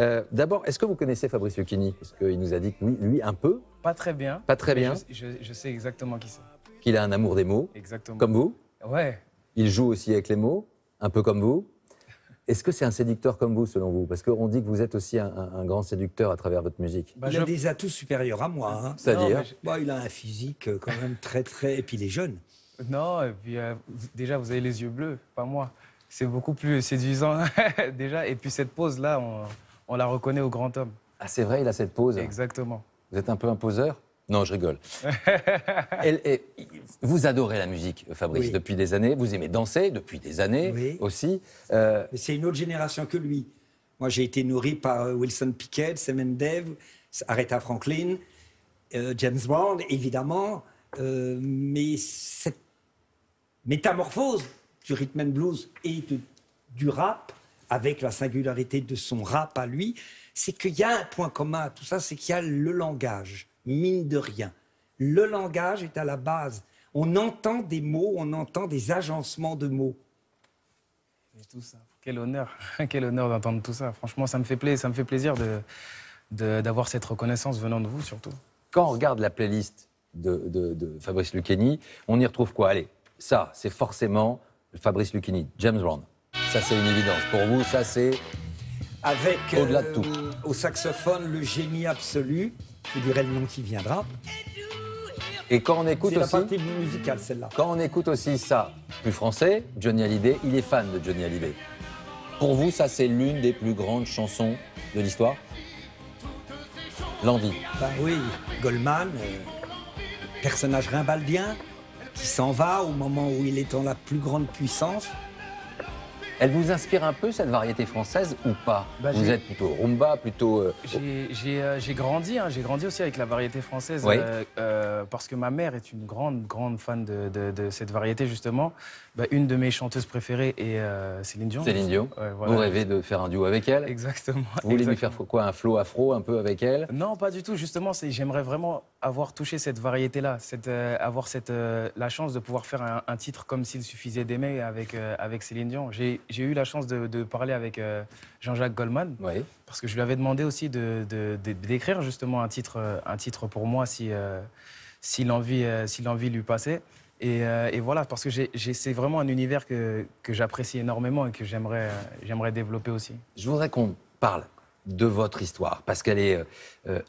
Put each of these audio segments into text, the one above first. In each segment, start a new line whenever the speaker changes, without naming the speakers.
Euh, d'abord, est-ce que vous connaissez Fabrice Chini Parce qu'il nous a dit que oui, lui, un peu. Pas très
bien. Pas très bien. Je, sais exactement qui c'est.
Qu'il a un amour des mots. Exactement. Comme vous Ouais. Il joue aussi avec les mots, un peu comme vous. Est-ce que c'est un séducteur comme vous, selon vous Parce qu'on dit que vous êtes aussi un, grand séducteur à travers votre musique.
Bah, il a des atouts supérieurs à moi. Hein. C'est-à-dire bah, Il a un physique euh, quand même très, très. Et puis il est jeune. Non, et puis euh, déjà, vous avez les yeux bleus, pas moi. C'est beaucoup plus séduisant déjà. Et
puis cette pose-là, on on la reconnaît au grand homme.
Ah, c'est vrai, il a cette pose.
Exactement.
Vous êtes un peu imposeur non, je rigole. vous adorez la musique, Fabrice,
depuis des années. Vous aimez danser depuis des années aussi. Euh, c'est une autre génération que lui. Moi, j'ai été nourri par euh, Wilson Pickett, Sam Dev, Aretha Franklin, euh, James Bond, évidemment. mais cette métamorphose du rhythm and blues et du rap, avec la singularité de son rap à lui, c'est qu'il y a un point commun à tout ça, c'est qu'il y a le langage, mine de rien. Le langage est à la base. On entend des mots, on entend des agencements de mots. Quel
honneur, quel honneur d'entendre tout ça. Franchement, ça me fait, plaisir, ça me fait plaisir d'avoir cette reconnaissance venant de vous, surtout.
Quand on regarde la playlist de, de Fabrice Lucchini, on y retrouve quoi Allez, ça, c'est forcément Fabrice Lucchini, James Brown. Ça, c'est une évidence. Pour vous, ça, c'est.
Avec. Au-delà de euh, tout. au saxophone, le génie absolu. qui dirais le nom qui viendra. Et quand on écoute aussi. la partie musicale, celle-là. Quand on écoute aussi
ça, plus français, Johnny Hallyday, il est fan de Johnny Hallyday. Pour vous, ça, c'est l'une des plus grandes chansons de l'histoire L'envie.
Ben oui, Goldman, euh, personnage rimbaldien, qui s'en va au moment où il est en la plus grande puissance. Elle vous inspire un peu cette variété française
ou pas bah, Vous êtes
plutôt rumba,
plutôt. Euh, euh, j'ai grandi, hein, j'ai grandi aussi avec la
variété française euh, parce que ma mère est une grande, grande fan de, de, cette variété justement. Bah, une de mes chanteuses préférées est Céline Dion. Céline Dion. Vous rêvez
de faire un duo avec elle Exactement. Vous voulez lui faire quoi Un flow afro un peu avec elle Non, pas du tout. Justement, j'aimerais
vraiment avoir touché cette variété-là, avoir cette, la chance de pouvoir faire un, un titre comme s'il suffisait d'aimer avec, avec Céline Dion. J'ai j'ai eu la chance de, parler avec euh, Jean-Jacques Goldman, parce que je lui avais demandé aussi d'écrire justement un titre, un titre pour moi si, euh, si l'envie euh, si lui passait. Et, voilà, parce que c'est vraiment un univers que, que j'apprécie énormément et que j'aimerais développer aussi.
Je voudrais qu'on parle de votre histoire, parce qu'elle est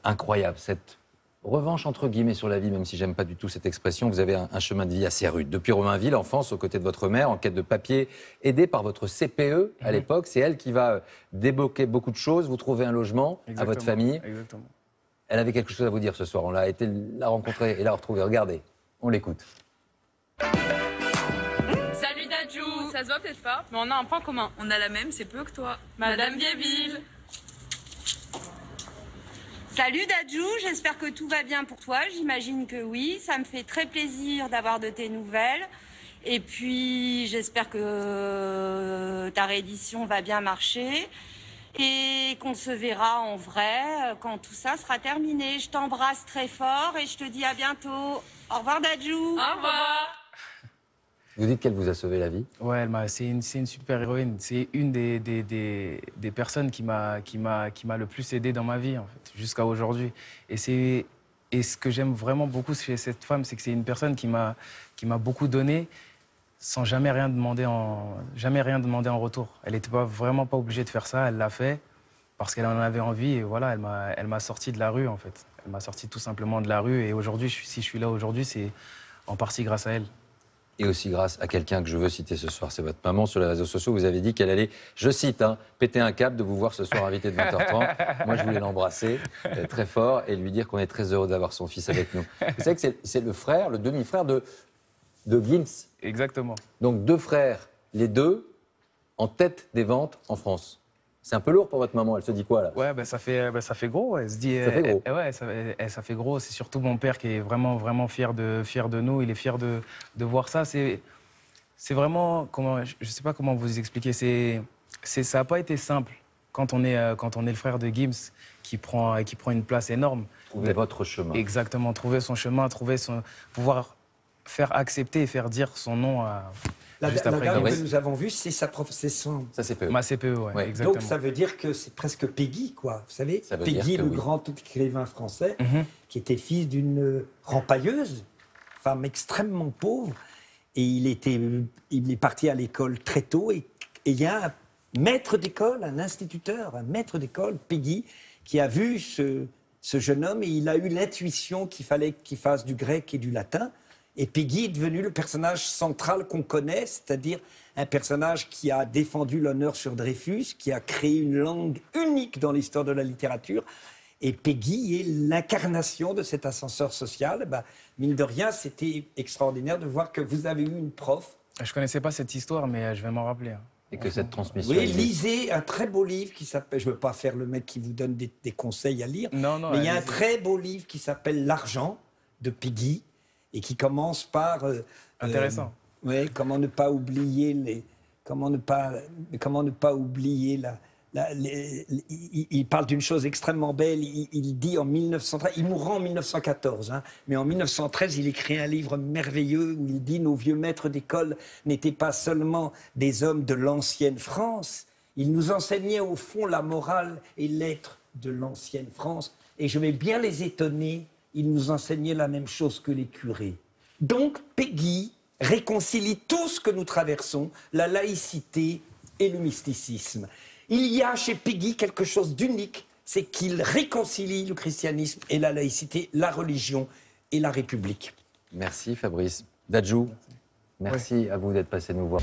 incroyable, cette revanche entre guillemets sur la vie, même si j'aime pas du tout cette expression, vous avez un, chemin de vie assez rude. Depuis Romainville, en France, aux côtés de votre mère, en quête de papier, aidée par votre CPE à mhm. l'époque, c'est elle qui va euh, débloquer beaucoup de choses, vous trouvez un logement à votre famille. Exactement. Elle avait quelque chose à vous dire ce soir, on l'a été la rencontrer et la retrouver. Regardez, on l'écoute.
Salut Dadjou, ça se voit peut-être pas, mais on a un point commun. On a la même, c'est peu que toi. Madame Vieville Salut Dadjou, j'espère que tout va bien pour toi. J'imagine que oui. Ça me fait très plaisir d'avoir de tes nouvelles. Et puis, j'espère que euh, ta réédition va bien marcher et qu'on se verra en vrai quand tout ça sera terminé. Je t'embrasse très fort et je te dis à bientôt. Au revoir Dadjou. Au revoir.
Vous dites qu'elle vous a sauvé la vie
Ouais, c'est une, une super-héroïne. C'est une des, des, des, personnes qui m'a le plus aidé dans ma vie, en fait, jusqu'à aujourd'hui. Et, et ce que j'aime vraiment beaucoup chez cette femme, c'est que c'est une personne qui m'a beaucoup donné sans jamais rien demander en, jamais rien demander en retour. Elle n'était pas, vraiment pas obligée de faire ça, elle l'a fait parce qu'elle en avait envie et voilà, elle m'a sorti de la rue en fait. Elle m'a sorti tout simplement de la rue et aujourd'hui, si je suis là aujourd'hui, c'est en partie grâce à elle
et aussi grâce à quelqu'un que je veux citer ce soir, c'est votre maman. Sur les réseaux sociaux, vous avez dit qu'elle allait, je cite, hein, péter un câble de vous voir ce soir invité de 20h30. Moi, je voulais l'embrasser euh, très fort et lui dire qu'on est très heureux d'avoir son fils avec nous. Vous savez que c'est le frère, le demi-frère de, de Exactement. Donc deux frères, les deux en tête des ventes en France. C'est un peu lourd pour votre maman, elle se dit quoi là Ouais, bah, ça, fait, euh, bah, ça fait gros, elle se dit. Ça fait gros.
ouais, ça, fait gros, c'est surtout mon père qui est vraiment, vraiment fier de, fier de nous, il est fier de, de voir ça. C'est, c'est vraiment, comment, je ne sais pas comment vous expliquer, c'est, c'est, ça n'a pas été simple quand on, est, euh, quand on est le frère de Gims qui prend, qui prend une place énorme.
Trouver votre chemin.
Exactement, trouver son chemin, trouver son, pouvoir faire accepter et faire dire son nom
à, la, la que nous avons vue, c'est sa prof... son... c'est peu. Ma CPE, ouais, exactement. Donc ça veut dire que c'est presque Peggy, quoi. Vous savez, Peggy, le grand écrivain français, mhm. qui était fils d'une euh, rempailleuse, femme extrêmement pauvre. Et il, était, il est parti à l'école très tôt. Et il y a un maître d'école, un instituteur, un maître d'école, Peggy, qui a vu ce, ce jeune homme et il a eu l'intuition qu'il fallait qu'il fasse du grec et du latin. Et Peggy est devenu le personnage central qu'on connaît, c'est-à-dire un personnage qui a défendu l'honneur sur Dreyfus, qui a créé une langue unique dans l'histoire de la littérature. Et Peggy est l'incarnation de cet ascenseur social. Mille eh ben, mine de rien, c'était extraordinaire de voir que vous avez eu une prof. Ah, je ne connaissais pas cette histoire, mais euh, je vais m'en rappeler. Hein.
Et que cette transmission. Oui, lisez
un très beau livre qui s'appelle. Je ne veux pas faire le mec qui vous donne des, des conseils à lire. Non, non. Mais il y a un très beau livre qui s'appelle L'argent de Peggy et qui commence par. Euh, euh, Intéressant. oui, comment ne pas oublier les. Comment ne pas, comment ne pas oublier la. il, parle d'une chose extrêmement belle. Il, dit en 1913, il mourra en 1914, hein. mais en 1913, il écrit un livre merveilleux où il dit Nos vieux maîtres d'école n'étaient pas seulement des hommes de l'ancienne France, ils nous enseignaient au fond la morale et l'être de l'ancienne France. Et je vais bien les étonner il nous enseignait la même chose que les curés. Donc, Peggy réconcilie tout ce que nous traversons, la laïcité et le mysticisme. Il y a chez Peggy quelque chose d'unique, c'est qu'il réconcilie le christianisme et la laïcité, la religion et la République. Merci Fabrice. Dajou, merci,
à vous d'être passé nous voir.